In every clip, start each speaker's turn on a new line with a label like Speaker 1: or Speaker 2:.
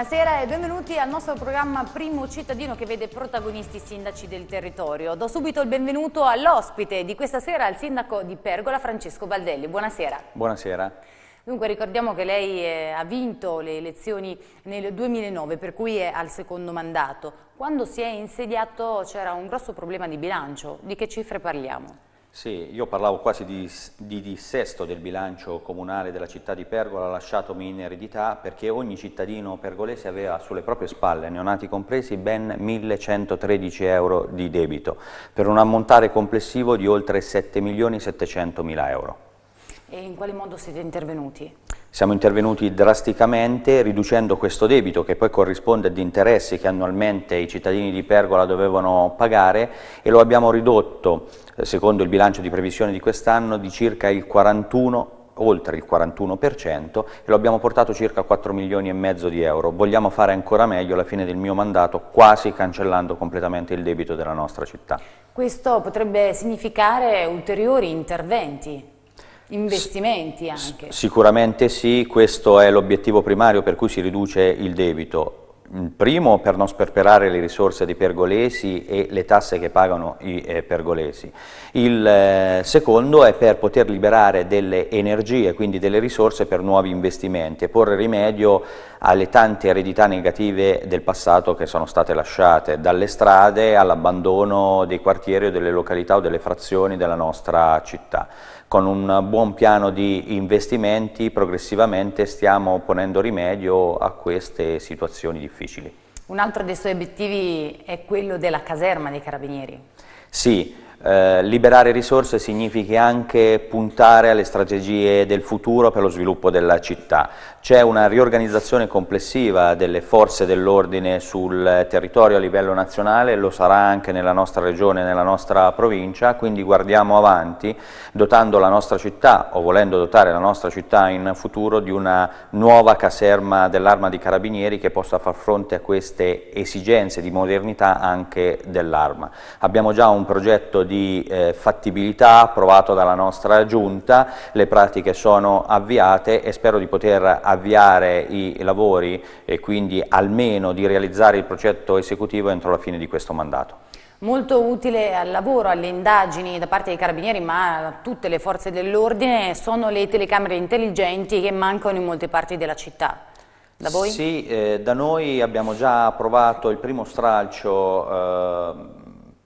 Speaker 1: Buonasera e benvenuti al nostro programma Primo Cittadino che vede protagonisti sindaci del territorio. Do subito il benvenuto all'ospite di questa sera, al sindaco di Pergola, Francesco Baldelli. Buonasera.
Speaker 2: Buonasera.
Speaker 1: Dunque ricordiamo che lei eh, ha vinto le elezioni nel 2009, per cui è al secondo mandato. Quando si è insediato c'era un grosso problema di bilancio. Di che cifre parliamo?
Speaker 2: Sì, io parlavo quasi di, di dissesto del bilancio comunale della città di Pergola lasciatomi in eredità perché ogni cittadino pergolese aveva sulle proprie spalle, neonati compresi, ben 1.113 euro di debito per un ammontare complessivo di oltre 7 milioni 700 mila euro.
Speaker 1: E in quale modo siete intervenuti?
Speaker 2: Siamo intervenuti drasticamente riducendo questo debito che poi corrisponde ad interessi che annualmente i cittadini di Pergola dovevano pagare e lo abbiamo ridotto, eh, secondo il bilancio di previsione di quest'anno, di circa il 41 oltre il 41% e lo abbiamo portato circa 4 milioni e mezzo di euro. Vogliamo fare ancora meglio alla fine del mio mandato, quasi cancellando completamente il debito della nostra città.
Speaker 1: Questo potrebbe significare ulteriori interventi investimenti anche.
Speaker 2: sicuramente sì, questo è l'obiettivo primario per cui si riduce il debito. Mm, primo per non sperperare le risorse dei pergolesi e le tasse che pagano i eh, pergolesi. Il eh, secondo è per poter liberare delle energie, quindi delle risorse per nuovi investimenti e porre rimedio alle tante eredità negative del passato che sono state lasciate, dalle strade all'abbandono dei quartieri o delle località o delle frazioni della nostra città. Con un buon piano di investimenti progressivamente stiamo ponendo rimedio a queste situazioni difficili.
Speaker 1: Un altro dei suoi obiettivi è quello della caserma dei carabinieri.
Speaker 2: Sì, eh, liberare risorse significa anche puntare alle strategie del futuro per lo sviluppo della città. C'è una riorganizzazione complessiva delle forze dell'ordine sul territorio a livello nazionale, lo sarà anche nella nostra regione, nella nostra provincia, quindi guardiamo avanti dotando la nostra città o volendo dotare la nostra città in futuro di una nuova caserma dell'arma di carabinieri che possa far fronte a queste esigenze di modernità anche dell'arma. Abbiamo già un progetto di eh, fattibilità approvato dalla nostra giunta, le pratiche sono avviate e spero di poter avviare i lavori e quindi almeno di realizzare il progetto esecutivo entro la fine di questo mandato
Speaker 1: molto utile al lavoro, alle indagini da parte dei carabinieri ma a tutte le forze dell'ordine sono le telecamere intelligenti che mancano in molte parti della città. Da voi?
Speaker 2: Sì, eh, da noi abbiamo già approvato il primo stralcio eh,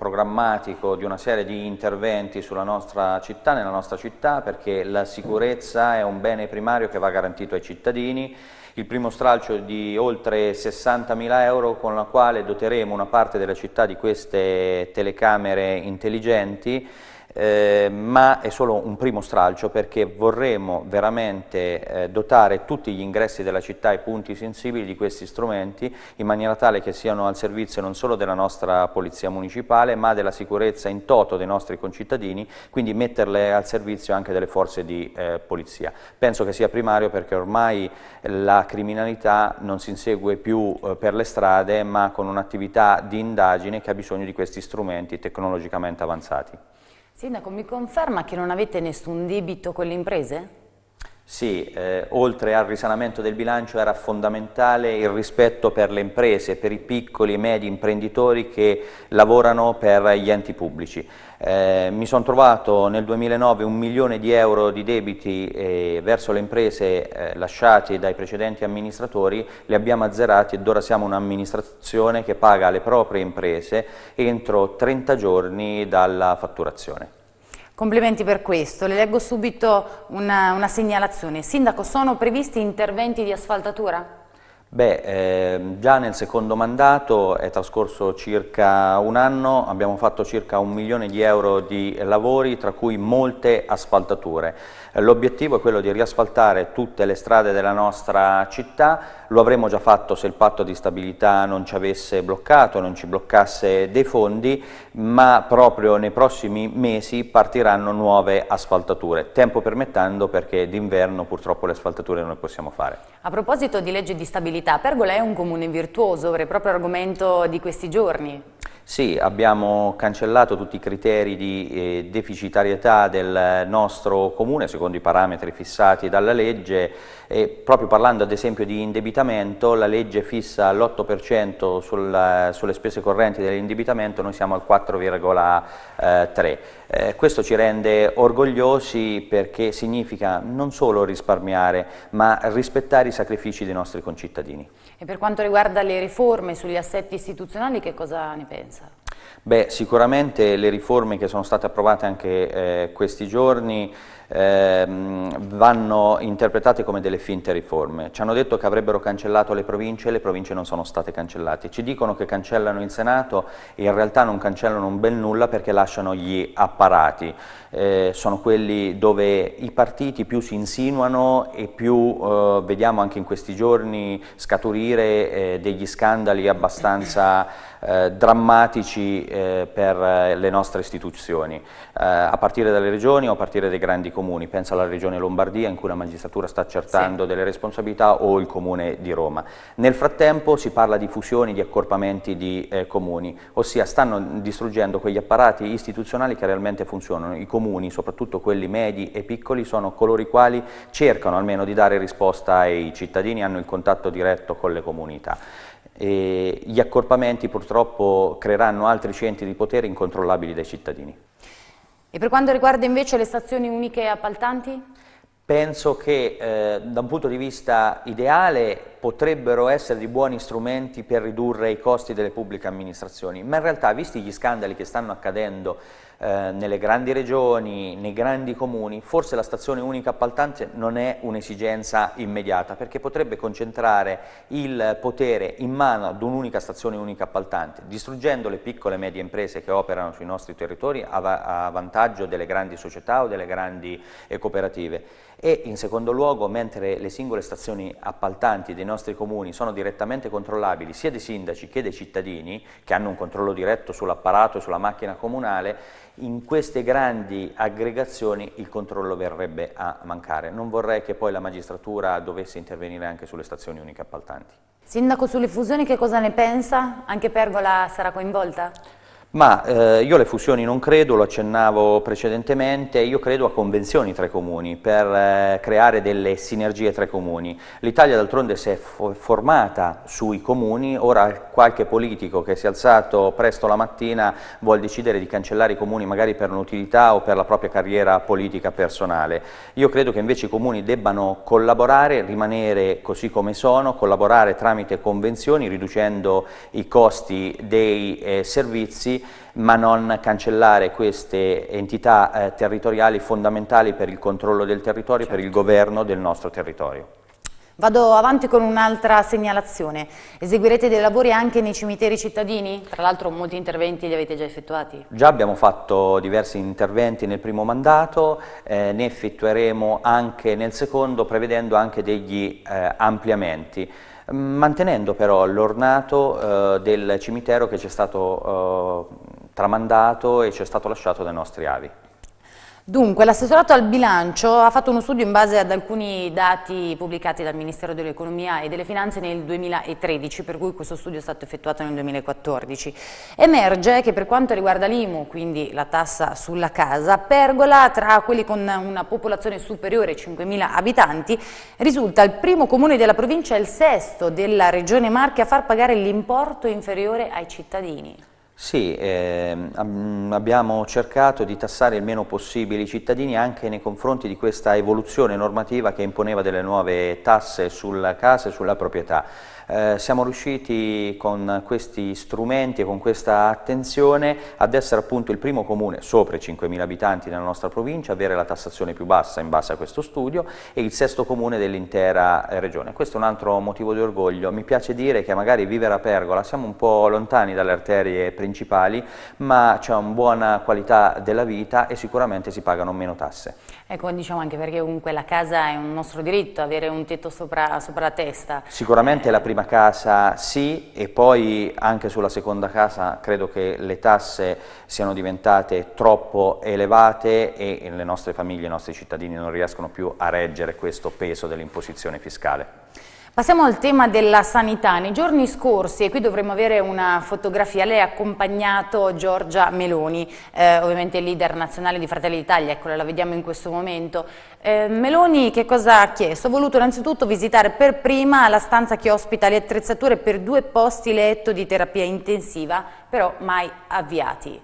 Speaker 2: programmatico di una serie di interventi sulla nostra città, nella nostra città, perché la sicurezza è un bene primario che va garantito ai cittadini. Il primo stralcio di oltre 60.000 euro con la quale doteremo una parte della città di queste telecamere intelligenti eh, ma è solo un primo stralcio perché vorremmo veramente eh, dotare tutti gli ingressi della città e punti sensibili di questi strumenti in maniera tale che siano al servizio non solo della nostra polizia municipale ma della sicurezza in toto dei nostri concittadini, quindi metterle al servizio anche delle forze di eh, polizia. Penso che sia primario perché ormai la criminalità non si insegue più eh, per le strade ma con un'attività di indagine che ha bisogno di questi strumenti tecnologicamente avanzati.
Speaker 1: Sindaco, mi conferma che non avete nessun debito con le imprese?
Speaker 2: Sì, eh, oltre al risanamento del bilancio era fondamentale il rispetto per le imprese, per i piccoli e medi imprenditori che lavorano per gli enti pubblici. Eh, mi sono trovato nel 2009 un milione di euro di debiti eh, verso le imprese eh, lasciati dai precedenti amministratori, li abbiamo azzerati ed ora siamo un'amministrazione che paga le proprie imprese entro 30 giorni dalla fatturazione.
Speaker 1: Complimenti per questo. Le leggo subito una, una segnalazione. Sindaco, sono previsti interventi di asfaltatura?
Speaker 2: Beh, eh, già nel secondo mandato è trascorso circa un anno, abbiamo fatto circa un milione di euro di lavori, tra cui molte asfaltature. L'obiettivo è quello di riasfaltare tutte le strade della nostra città, lo avremmo già fatto se il patto di stabilità non ci avesse bloccato, non ci bloccasse dei fondi, ma proprio nei prossimi mesi partiranno nuove asfaltature, tempo permettendo perché d'inverno purtroppo le asfaltature non le possiamo fare.
Speaker 1: A proposito di legge di stabilità, Pergola è un comune virtuoso, è proprio argomento di questi giorni.
Speaker 2: Sì, abbiamo cancellato tutti i criteri di eh, deficitarietà del nostro comune secondo i parametri fissati dalla legge e proprio parlando ad esempio di indebitamento la legge fissa l'8% sul, sulle spese correnti dell'indebitamento, noi siamo al 4,3%. Eh, questo ci rende orgogliosi perché significa non solo risparmiare ma rispettare i sacrifici dei nostri concittadini.
Speaker 1: E per quanto riguarda le riforme sugli assetti istituzionali che cosa ne pensa?
Speaker 2: Beh, sicuramente le riforme che sono state approvate anche eh, questi giorni ehm, vanno interpretate come delle finte riforme. Ci hanno detto che avrebbero cancellato le province e le province non sono state cancellate. Ci dicono che cancellano il Senato e in realtà non cancellano un bel nulla perché lasciano gli apparati. Eh, sono quelli dove i partiti più si insinuano e più eh, vediamo anche in questi giorni scaturire eh, degli scandali abbastanza eh, drammatici eh, per eh, le nostre istituzioni, a partire dalle regioni o a partire dai grandi comuni comuni, penso alla regione Lombardia in cui la magistratura sta accertando sì. delle responsabilità o il comune di Roma. Nel frattempo si parla di fusioni, di accorpamenti di eh, comuni, ossia stanno distruggendo quegli apparati istituzionali che realmente funzionano. I comuni, soprattutto quelli medi e piccoli, sono coloro i quali cercano almeno di dare risposta ai cittadini, hanno il contatto diretto con le comunità. E gli accorpamenti purtroppo creeranno altri centri di potere incontrollabili dai cittadini.
Speaker 1: E per quanto riguarda invece le stazioni uniche appaltanti?
Speaker 2: Penso che eh, da un punto di vista ideale potrebbero essere di buoni strumenti per ridurre i costi delle pubbliche amministrazioni, ma in realtà visti gli scandali che stanno accadendo eh, nelle grandi regioni, nei grandi comuni, forse la stazione unica appaltante non è un'esigenza immediata perché potrebbe concentrare il potere in mano ad un'unica stazione unica appaltante, distruggendo le piccole e medie imprese che operano sui nostri territori a, va a vantaggio delle grandi società o delle grandi eh, cooperative e in secondo luogo mentre le singole stazioni appaltanti dei nostri comuni sono direttamente controllabili sia dai sindaci che dai cittadini che hanno un controllo diretto sull'apparato e sulla macchina comunale in queste grandi aggregazioni il controllo verrebbe a mancare. Non vorrei che poi la magistratura dovesse intervenire anche sulle stazioni uniche appaltanti.
Speaker 1: Sindaco, sulle fusioni che cosa ne pensa? Anche Pergola sarà coinvolta?
Speaker 2: Ma eh, io alle fusioni non credo, lo accennavo precedentemente, io credo a convenzioni tra i comuni per eh, creare delle sinergie tra i comuni. L'Italia d'altronde si è fo formata sui comuni, ora qualche politico che si è alzato presto la mattina vuol decidere di cancellare i comuni magari per un'utilità o per la propria carriera politica personale. Io credo che invece i comuni debbano collaborare, rimanere così come sono, collaborare tramite convenzioni riducendo i costi dei eh, servizi ma non cancellare queste entità eh, territoriali fondamentali per il controllo del territorio, certo. per il certo. governo del nostro territorio.
Speaker 1: Vado avanti con un'altra segnalazione. Eseguirete dei lavori anche nei cimiteri cittadini? Tra l'altro molti interventi li avete già effettuati.
Speaker 2: Già abbiamo fatto diversi interventi nel primo mandato, eh, ne effettueremo anche nel secondo prevedendo anche degli eh, ampliamenti mantenendo però l'ornato eh, del cimitero che ci è stato eh, tramandato e ci è stato lasciato dai nostri
Speaker 1: avi. Dunque, l'assessorato al bilancio ha fatto uno studio in base ad alcuni dati pubblicati dal Ministero dell'Economia e delle Finanze nel 2013, per cui questo studio è stato effettuato nel 2014. Emerge che per quanto riguarda l'IMU, quindi la tassa sulla casa, Pergola, tra quelli con una popolazione superiore ai 5.000 abitanti, risulta il primo comune della provincia e il sesto della regione Marche a far pagare l'importo inferiore ai cittadini.
Speaker 2: Sì, ehm, mm, abbiamo cercato di tassare il meno possibile i cittadini anche nei confronti di questa evoluzione normativa che imponeva delle nuove tasse sulla casa e sulla proprietà eh, siamo riusciti con questi strumenti e con questa attenzione ad essere appunto il primo comune sopra i 5.000 abitanti nella nostra provincia, avere la tassazione più bassa in base a questo studio e il sesto comune dell'intera regione. Questo è un altro motivo di orgoglio, mi piace dire che magari vivere a Pergola siamo un po' lontani dalle arterie principali ma c'è una buona qualità della vita e sicuramente si pagano meno tasse.
Speaker 1: Ecco, diciamo anche perché comunque la casa è un nostro diritto, avere un tetto sopra, sopra la testa.
Speaker 2: Sicuramente la prima casa sì e poi anche sulla seconda casa credo che le tasse siano diventate troppo elevate e le nostre famiglie, i nostri cittadini non riescono più a reggere questo peso dell'imposizione fiscale.
Speaker 1: Passiamo al tema della sanità. Nei giorni scorsi, e qui dovremmo avere una fotografia, lei ha accompagnato Giorgia Meloni, eh, ovviamente leader nazionale di Fratelli d'Italia, eccola, la vediamo in questo momento. Eh, Meloni che cosa ha chiesto? Ha voluto innanzitutto visitare per prima la stanza che ospita le attrezzature per due posti letto di terapia intensiva, però mai avviati.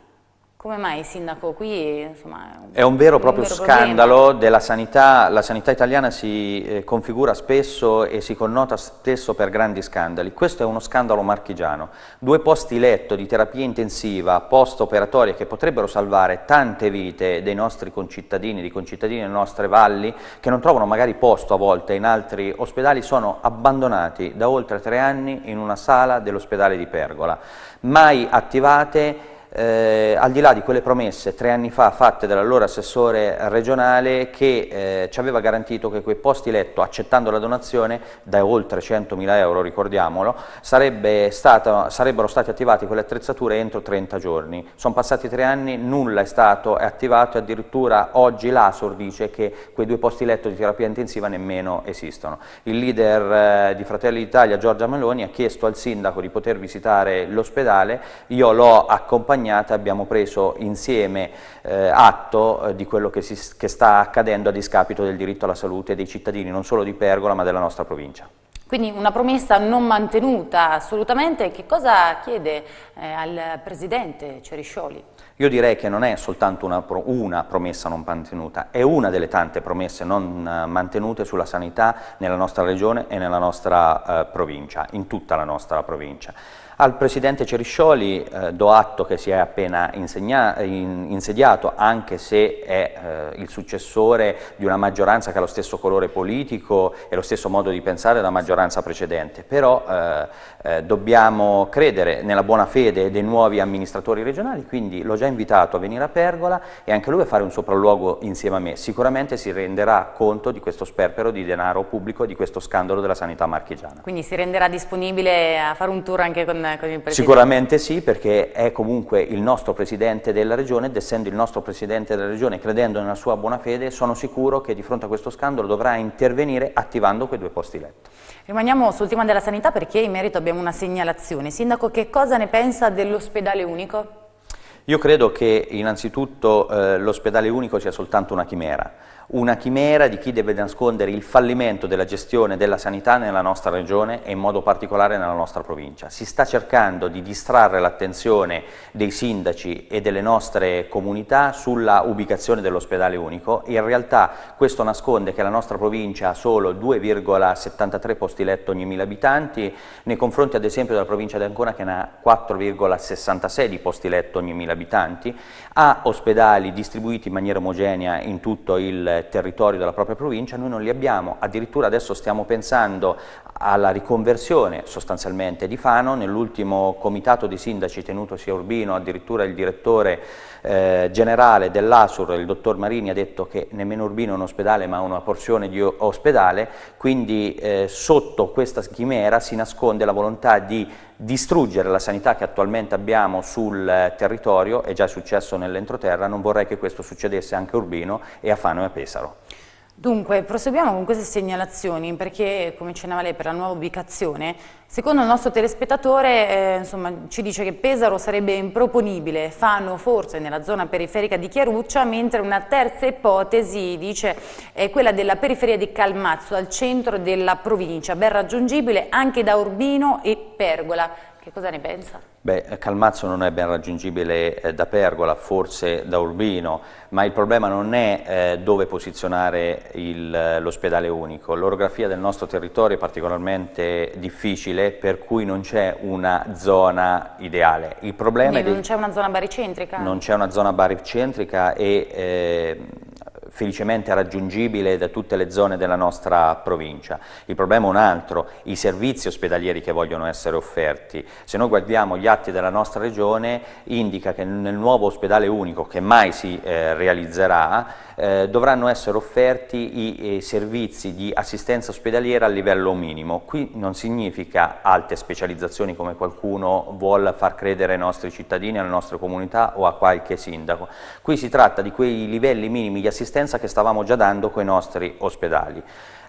Speaker 1: Come mai sindaco qui? Insomma,
Speaker 2: è un vero e proprio vero scandalo problema. della sanità, la sanità italiana si eh, configura spesso e si connota spesso per grandi scandali, questo è uno scandalo marchigiano, due posti letto di terapia intensiva, post operatoria che potrebbero salvare tante vite dei nostri concittadini, di concittadini delle nostre valli che non trovano magari posto a volte in altri ospedali, sono abbandonati da oltre tre anni in una sala dell'ospedale di Pergola, mai attivate eh, al di là di quelle promesse tre anni fa fatte dall'allora assessore regionale che eh, ci aveva garantito che quei posti letto, accettando la donazione, da oltre 100.000 euro, ricordiamolo, sarebbe stata, sarebbero stati attivati quelle attrezzature entro 30 giorni. Sono passati tre anni, nulla è stato attivato e addirittura oggi l'ASOR dice che quei due posti letto di terapia intensiva nemmeno esistono. Il leader eh, di Fratelli d'Italia, Giorgia Meloni, ha chiesto al sindaco di poter visitare l'ospedale, io l'ho accompagnato accompagnate abbiamo preso insieme eh, atto eh, di quello che, si, che sta accadendo a discapito del diritto alla salute dei cittadini, non solo di Pergola ma della nostra provincia.
Speaker 1: Quindi una promessa non mantenuta assolutamente, che cosa chiede eh, al Presidente Ceriscioli?
Speaker 2: Io direi che non è soltanto una, una, promessa non mantenuta, è una delle tante promesse non eh, mantenute sulla sanità nella nostra regione e nella nostra eh, provincia, in tutta la nostra provincia. Al Presidente Ceriscioli eh, do atto che si è appena insegna, in, insediato, anche se è eh, il successore di una maggioranza che ha lo stesso colore politico e lo stesso modo di pensare della maggioranza precedente, però eh, eh, dobbiamo credere nella buona fede dei nuovi amministratori regionali, quindi l'ho già invitato a venire a Pergola e anche lui a fare un sopralluogo insieme a me. Sicuramente si renderà conto di questo sperpero di denaro pubblico e di questo scandalo della sanità marchigiana.
Speaker 1: Quindi si renderà disponibile a fare un tour anche con eh, con Sicuramente
Speaker 2: sì, perché è comunque il nostro Presidente della Regione ed essendo il nostro Presidente della Regione, credendo nella sua buona fede, sono sicuro che di fronte a questo scandalo dovrà intervenire attivando quei due posti letto.
Speaker 1: Rimaniamo sul tema della sanità perché in merito abbiamo una segnalazione. Sindaco, che cosa ne pensa dell'ospedale unico?
Speaker 2: Io credo che innanzitutto eh, l'ospedale unico sia soltanto una chimera una chimera di chi deve nascondere il fallimento della gestione della sanità nella nostra regione e in modo particolare nella nostra provincia. Si sta cercando di distrarre l'attenzione dei sindaci e delle nostre comunità sulla ubicazione dell'ospedale unico, in realtà questo nasconde che la nostra provincia ha solo 2,73 posti letto ogni 1000 abitanti, nei confronti ad esempio della provincia di Ancona che ne ha 4,66 di posti letto ogni 1000 abitanti, ha ospedali distribuiti in maniera omogenea in tutto il territorio della propria provincia, noi non li abbiamo, addirittura adesso stiamo pensando alla riconversione sostanzialmente di Fano, nell'ultimo comitato di sindaci tenutosi a Urbino, addirittura il direttore eh, generale dell'Asur, il dottor Marini, ha detto che nemmeno Urbino è un ospedale ma una porzione di ospedale, quindi eh, sotto questa chimera si nasconde la volontà di distruggere la sanità che attualmente abbiamo sul eh, territorio, è già successo nell'entroterra, non vorrei che questo succedesse anche a Urbino e a Fano e a Pesaro. Pesaro.
Speaker 1: Dunque, proseguiamo con queste segnalazioni perché, come accennava lei, per la nuova ubicazione, secondo il nostro telespettatore eh, insomma, ci dice che Pesaro sarebbe improponibile, fanno forse nella zona periferica di Chiaruccia, mentre una terza ipotesi, dice, è quella della periferia di Calmazzo, al centro della provincia, ben raggiungibile anche da Urbino e Pergola. Che cosa ne pensa?
Speaker 2: Beh, Calmazzo non è ben raggiungibile eh, da Pergola, forse da Urbino, ma il problema non è eh, dove posizionare eh, l'ospedale unico. L'orografia del nostro territorio è particolarmente difficile, per cui non c'è una zona ideale. Il problema Quindi è non c'è
Speaker 1: una zona baricentrica? Non
Speaker 2: c'è una zona baricentrica e... Eh, felicemente raggiungibile da tutte le zone della nostra provincia. Il problema è un altro, i servizi ospedalieri che vogliono essere offerti. Se noi guardiamo gli atti della nostra regione, indica che nel nuovo ospedale unico, che mai si eh, realizzerà, eh, dovranno essere offerti i, i eh, servizi di assistenza ospedaliera a livello minimo. Qui non significa alte specializzazioni come qualcuno vuole far credere ai nostri cittadini, alle nostre comunità o a qualche sindaco. Qui si tratta di quei livelli minimi di assistenza assistenza che stavamo già dando con i nostri ospedali.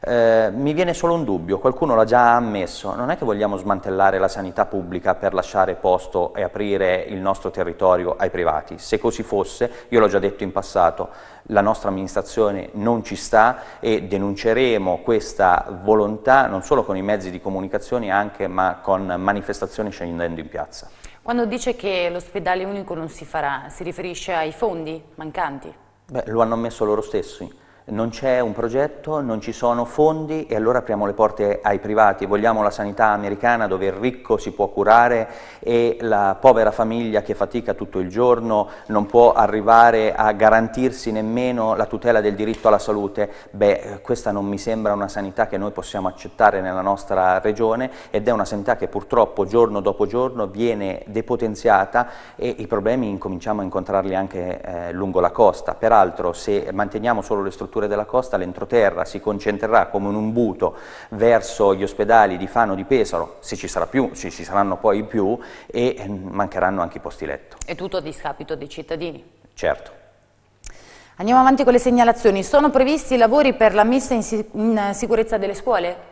Speaker 2: Eh, mi viene solo un dubbio, qualcuno l'ha già ammesso, non è che vogliamo smantellare la sanità pubblica per lasciare posto e aprire il nostro territorio ai privati? Se così fosse, io l'ho già detto in passato, la nostra amministrazione non ci sta e denunceremo questa volontà non solo con i mezzi di comunicazione anche ma con manifestazioni scendendo in piazza.
Speaker 1: Quando dice che l'ospedale unico non si farà, si riferisce ai fondi mancanti?
Speaker 2: Beh, lo hanno ammesso loro stessi non c'è un progetto, non ci sono fondi e allora apriamo le porte ai privati, vogliamo la sanità americana dove il ricco si può curare e la povera famiglia che fatica tutto il giorno non può arrivare a garantirsi nemmeno la tutela del diritto alla salute, beh questa non mi sembra una sanità che noi possiamo accettare nella nostra regione ed è una sanità che purtroppo giorno dopo giorno viene depotenziata e i problemi incominciamo a incontrarli anche eh, lungo la costa, peraltro se manteniamo solo le strutture strutture della costa, l'entroterra si concentrerà come un imbuto verso gli ospedali di Fano, di Pesaro, se ci, sarà più, se ci saranno poi più, e ehm, mancheranno anche i posti letto.
Speaker 1: E tutto a discapito dei cittadini? Certo. Andiamo avanti con le segnalazioni. Sono previsti lavori per la messa in, sic in sicurezza delle scuole?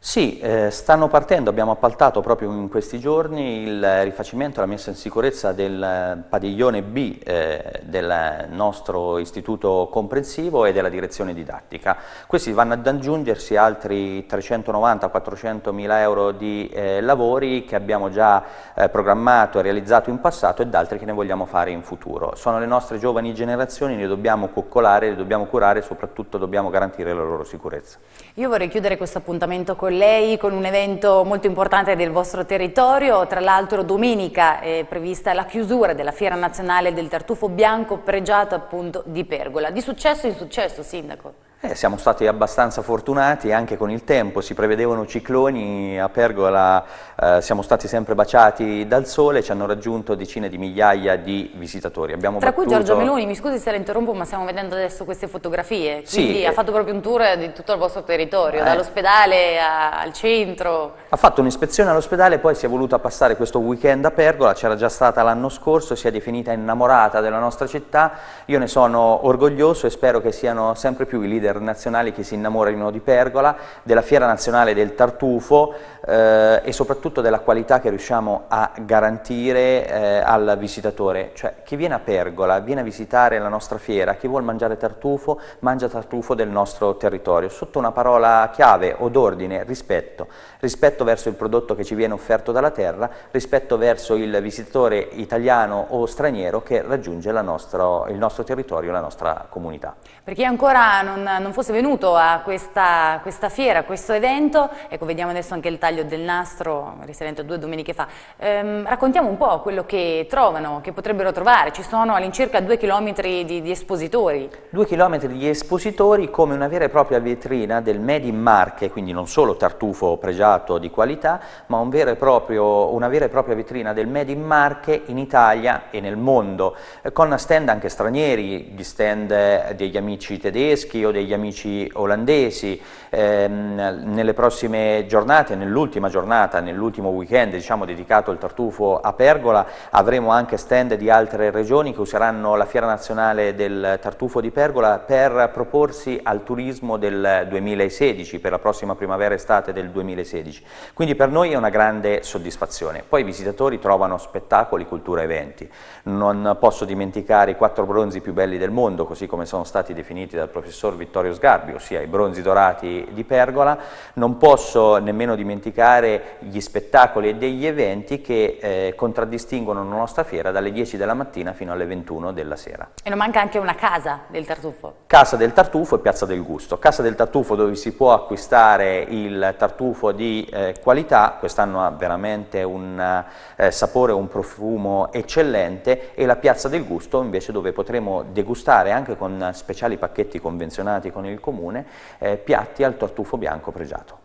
Speaker 2: Sì, eh, stanno partendo, abbiamo appaltato proprio in questi giorni il rifacimento la messa in sicurezza del padiglione B eh, del nostro istituto comprensivo e della direzione didattica. Questi vanno ad aggiungersi altri 390-400 mila euro di eh, lavori che abbiamo già eh, programmato e realizzato in passato ed altri che ne vogliamo fare in futuro. Sono le nostre giovani generazioni, le dobbiamo coccolare, le dobbiamo curare e soprattutto dobbiamo garantire la loro sicurezza.
Speaker 1: Io vorrei chiudere questo appuntamento con con lei con un evento molto importante del vostro territorio, tra l'altro domenica è prevista la chiusura della Fiera Nazionale del Tartufo Bianco Pregiato appunto di Pergola. Di successo in successo, Sindaco.
Speaker 2: Eh, siamo stati abbastanza fortunati anche con il tempo, si prevedevano cicloni, a Pergola eh, siamo stati sempre baciati dal sole, ci hanno raggiunto decine di migliaia di visitatori. Abbiamo Tra battuto... cui Giorgio Meloni,
Speaker 1: mi scusi se la interrompo ma stiamo vedendo adesso queste fotografie, quindi sì, ha fatto proprio un tour di tutto il vostro territorio, eh, dall'ospedale al centro.
Speaker 2: Ha fatto un'ispezione all'ospedale, poi si è voluta passare questo weekend a Pergola, c'era già stata l'anno scorso, si è definita innamorata della nostra città, io ne sono orgoglioso e spero che siano sempre più i leader internazionali che si innamorino di Pergola, della Fiera Nazionale del Tartufo eh, e soprattutto della qualità che riusciamo a garantire eh, al visitatore. Cioè, chi viene a Pergola, viene a visitare la nostra fiera, chi vuole mangiare tartufo, mangia tartufo del nostro territorio, sotto una parola chiave o d'ordine, rispetto. Rispetto verso il prodotto che ci viene offerto dalla terra, rispetto verso il visitatore italiano o straniero che raggiunge nostro, il nostro territorio, la nostra comunità.
Speaker 1: Per chi ancora non non fosse venuto a questa, questa, fiera, a questo evento, ecco vediamo adesso anche il taglio del nastro risalente a due domeniche fa, ehm, raccontiamo un po' quello che trovano, che potrebbero trovare, ci sono all'incirca due chilometri di, di, espositori.
Speaker 2: Due chilometri di espositori come una vera e propria vetrina del Made in Marche, quindi non solo tartufo pregiato di qualità, ma un proprio, una vera e propria vetrina del Made in Marche in Italia e nel mondo, eh, con stand anche stranieri, gli stand eh, degli amici tedeschi o degli gli amici olandesi, ehm, nelle prossime giornate, nell'ultima giornata, nell'ultimo weekend diciamo, dedicato al tartufo a Pergola, avremo anche stand di altre regioni che useranno la Fiera Nazionale del Tartufo di Pergola per proporsi al turismo del 2016, per la prossima primavera-estate del 2016. Quindi per noi è una grande soddisfazione. Poi i visitatori trovano spettacoli, cultura, eventi. Non posso dimenticare i quattro bronzi più belli del mondo, così come sono stati definiti dal professor Vittorio Vittorio Sgarbi, ossia i bronzi dorati di Pergola, non posso nemmeno dimenticare gli spettacoli e degli eventi che eh, contraddistinguono la nostra fiera dalle 10 della mattina fino alle 21 della sera.
Speaker 1: E non manca anche una casa del tartufo.
Speaker 2: Casa del tartufo e Piazza del Gusto. Casa del tartufo dove si può acquistare il tartufo di eh, qualità, quest'anno ha veramente un eh, sapore, un profumo eccellente e la Piazza del Gusto invece dove potremo degustare anche con speciali pacchetti convenzionati acordati con il Comune, eh, piatti al tartufo bianco pregiato.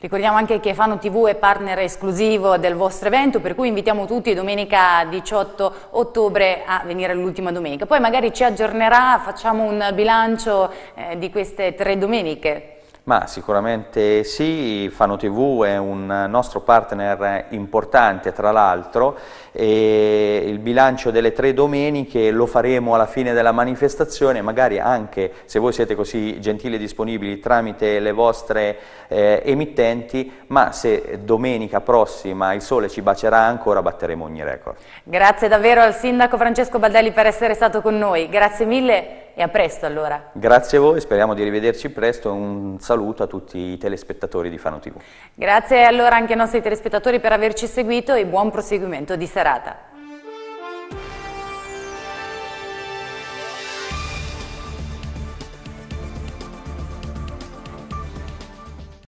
Speaker 1: Ricordiamo anche che Fano TV è partner esclusivo del vostro evento, per cui invitiamo tutti domenica 18 ottobre a venire l'ultima domenica. Poi magari ci aggiornerà, facciamo un bilancio eh, di queste tre domeniche.
Speaker 2: Ma sicuramente sì, Fano TV è un nostro partner importante tra l'altro e il bilancio delle tre domeniche lo faremo alla fine della manifestazione, magari anche se voi siete così gentili e disponibili tramite le vostre eh, emittenti, ma se domenica prossima il sole ci bacerà ancora batteremo ogni record.
Speaker 1: Grazie davvero al sindaco Francesco Baldelli per essere stato con noi, grazie mille e a presto allora.
Speaker 2: Grazie a voi, speriamo di rivederci presto. Un saluto a tutti i telespettatori di Fano TV.
Speaker 1: Grazie allora anche ai nostri telespettatori per averci seguito e buon proseguimento di serata.